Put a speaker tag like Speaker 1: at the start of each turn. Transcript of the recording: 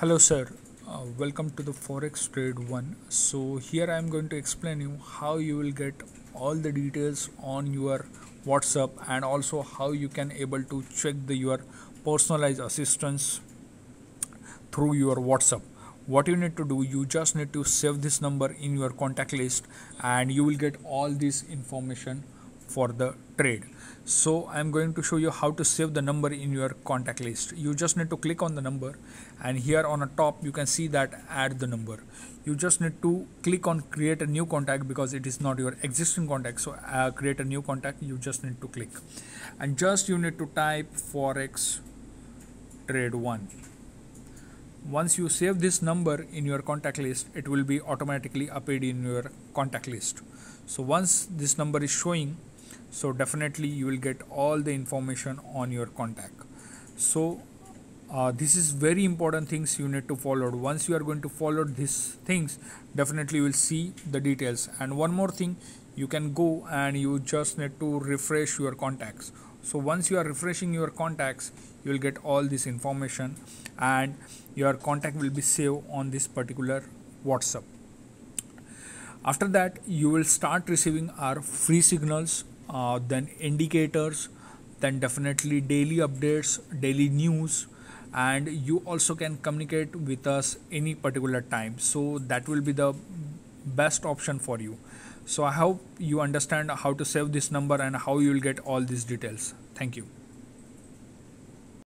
Speaker 1: hello sir uh, welcome to the forex trade one so here i am going to explain you how you will get all the details on your whatsapp and also how you can able to check the your personalized assistance through your whatsapp what you need to do you just need to save this number in your contact list and you will get all this information for the trade so I'm going to show you how to save the number in your contact list you just need to click on the number and here on the top you can see that add the number you just need to click on create a new contact because it is not your existing contact so uh, create a new contact you just need to click and just you need to type forex trade 1 once you save this number in your contact list it will be automatically appeared in your contact list so once this number is showing so definitely you will get all the information on your contact so uh, this is very important things you need to follow once you are going to follow these things definitely you will see the details and one more thing you can go and you just need to refresh your contacts so once you are refreshing your contacts you will get all this information and your contact will be saved on this particular whatsapp after that you will start receiving our free signals uh, then indicators then definitely daily updates daily news and you also can communicate with us any particular time so that will be the best option for you so i hope you understand how to save this number and how you will get all these details thank you